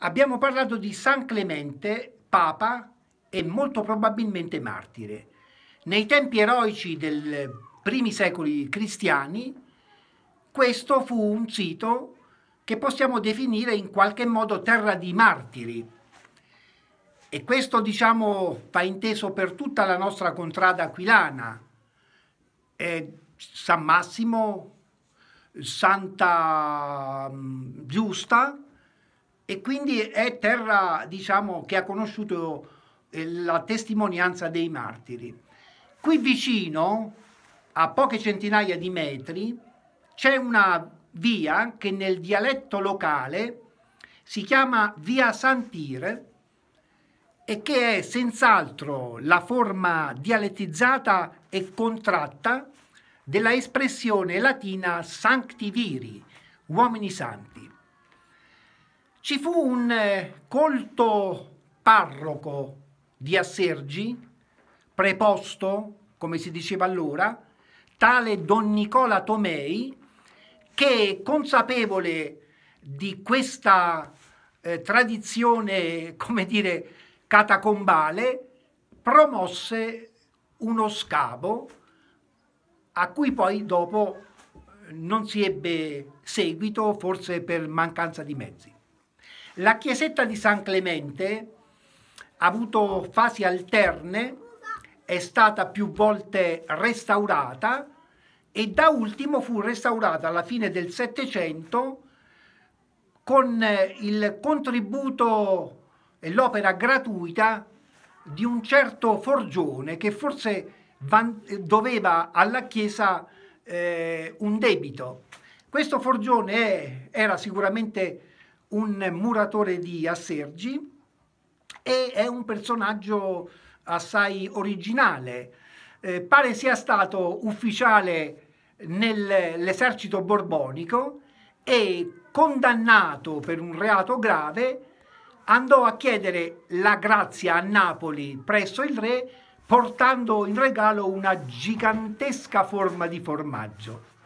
Abbiamo parlato di San Clemente, Papa e molto probabilmente martire. Nei tempi eroici dei primi secoli cristiani, questo fu un sito che possiamo definire in qualche modo terra di martiri. E questo, diciamo, va inteso per tutta la nostra contrada aquilana. Eh, San Massimo, Santa mm, Giusta, e quindi è terra diciamo, che ha conosciuto eh, la testimonianza dei martiri. Qui vicino, a poche centinaia di metri, c'è una via che nel dialetto locale si chiama Via Santire e che è senz'altro la forma dialettizzata e contratta della espressione latina Sancti Viri, uomini santi ci fu un eh, colto parroco di Assergi, preposto, come si diceva allora, tale Don Nicola Tomei, che consapevole di questa eh, tradizione, come dire, catacombale, promosse uno scavo a cui poi dopo eh, non si ebbe seguito, forse per mancanza di mezzi. La chiesetta di San Clemente ha avuto fasi alterne, è stata più volte restaurata e da ultimo fu restaurata alla fine del Settecento con eh, il contributo e l'opera gratuita di un certo Forgione che forse doveva alla Chiesa eh, un debito. Questo Forgione è, era sicuramente un muratore di Assergi e è un personaggio assai originale. Eh, pare sia stato ufficiale nell'esercito borbonico e condannato per un reato grave andò a chiedere la grazia a Napoli presso il re portando in regalo una gigantesca forma di formaggio.